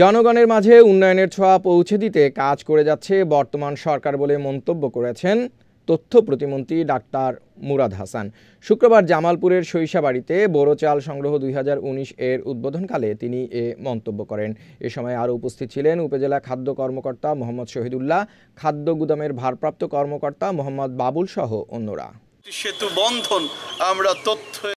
জনগণের মাঝে উন্নয়নের ছোঁয়া পৌঁছে দিতে কাজ করে যাচ্ছে বর্তমান সরকার বলে মন্তব্য করেছেন তথ্য প্রতিমন্ত্রী ডাক্তার মুরাদ হাসান শুক্রবার জামালপুরের সরিষাবাড়িতে বোরো চাল সংগ্রহ দুই এর উদ্বোধনকালে তিনি এ মন্তব্য করেন এ সময় আরও উপস্থিত ছিলেন উপজেলা খাদ্য কর্মকর্তা মোহাম্মদ শহীদুল্লাহ খাদ্য গুদামের ভারপ্রাপ্ত কর্মকর্তা মোহাম্মদ বাবুল সহ অন্যরা সেতু বন্ধন আমরা তথ্য